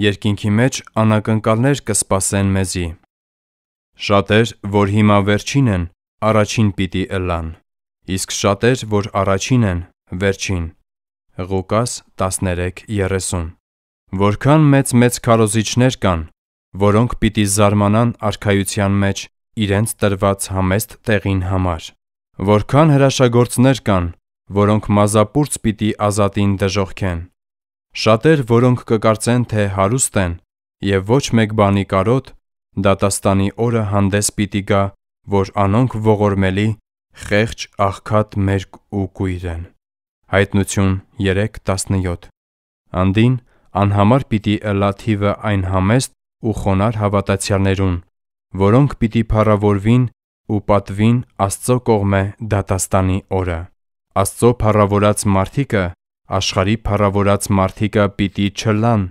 Երկինքի մեջ անակնկալներ կսպասեն մեզի։ Շատեր, որ հիմա վերջին են, առաջին պիտի ըլլան, իսկ շատեր, որ առաջին են, վերջին։ Ղուկաս 13:30։ Որքան մեծ-մեծ քարոզիչներ կան, որոնք պիտի զարմանան արխայության մեջ իրենց տրված համեստ տեղին համար։ Որքան հրաշագործներ կան, որոնք մազապուրց պիտի ազատին դժողքեն։ Շատեր, որոնք կկարծեն, թե հարուստ են եւ ոչ մեկ բանի կարոտ, դատաստանի օրը հանդես պիտի գա, որ անոնք ողորմելի, խեղճ, աղքատ մերկ ու կույր են։ Հայտնություն 3:17։ Անդին անհամար պիտի ըլաթիվը այն համեստ ու խոնար հավատացյալներուն, որոնք պիտի փառավորվին ու պատվին Աստծո կողմէ դատաստանի օրը։ Աստծո փառավորած մարդիկը աշխարհի փառավորած մարդիկը պիտի չլան